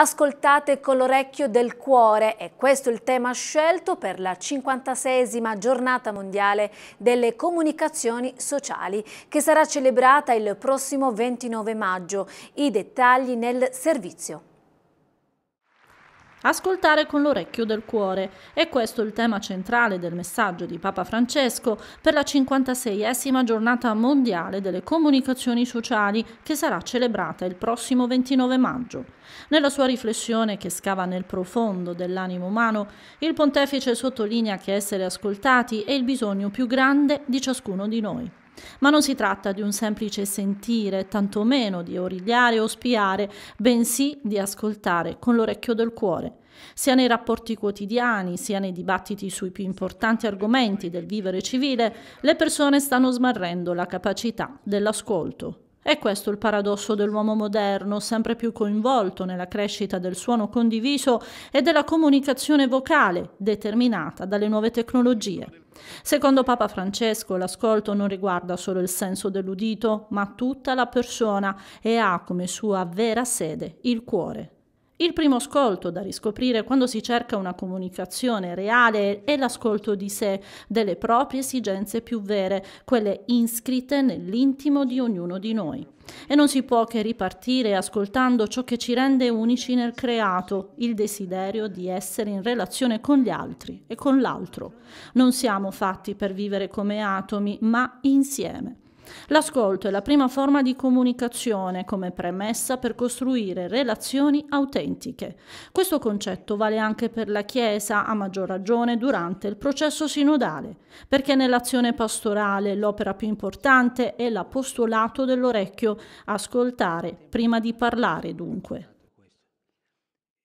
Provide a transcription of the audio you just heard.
Ascoltate con l'orecchio del cuore, è questo il tema scelto per la 56esima giornata mondiale delle comunicazioni sociali, che sarà celebrata il prossimo 29 maggio. I dettagli nel servizio. Ascoltare con l'orecchio del cuore. È questo il tema centrale del messaggio di Papa Francesco per la 56esima giornata mondiale delle comunicazioni sociali che sarà celebrata il prossimo 29 maggio. Nella sua riflessione che scava nel profondo dell'animo umano, il pontefice sottolinea che essere ascoltati è il bisogno più grande di ciascuno di noi. Ma non si tratta di un semplice sentire, tantomeno di origliare o spiare, bensì di ascoltare con l'orecchio del cuore sia nei rapporti quotidiani, sia nei dibattiti sui più importanti argomenti del vivere civile, le persone stanno smarrendo la capacità dell'ascolto. È questo il paradosso dell'uomo moderno, sempre più coinvolto nella crescita del suono condiviso e della comunicazione vocale, determinata dalle nuove tecnologie. Secondo Papa Francesco l'ascolto non riguarda solo il senso dell'udito, ma tutta la persona e ha come sua vera sede il cuore il primo ascolto da riscoprire quando si cerca una comunicazione reale è l'ascolto di sé, delle proprie esigenze più vere, quelle inscritte nell'intimo di ognuno di noi. E non si può che ripartire ascoltando ciò che ci rende unici nel creato, il desiderio di essere in relazione con gli altri e con l'altro. Non siamo fatti per vivere come atomi, ma insieme. L'ascolto è la prima forma di comunicazione come premessa per costruire relazioni autentiche. Questo concetto vale anche per la Chiesa, a maggior ragione durante il processo sinodale, perché nell'azione pastorale l'opera più importante è l'apostolato dell'orecchio, ascoltare prima di parlare dunque.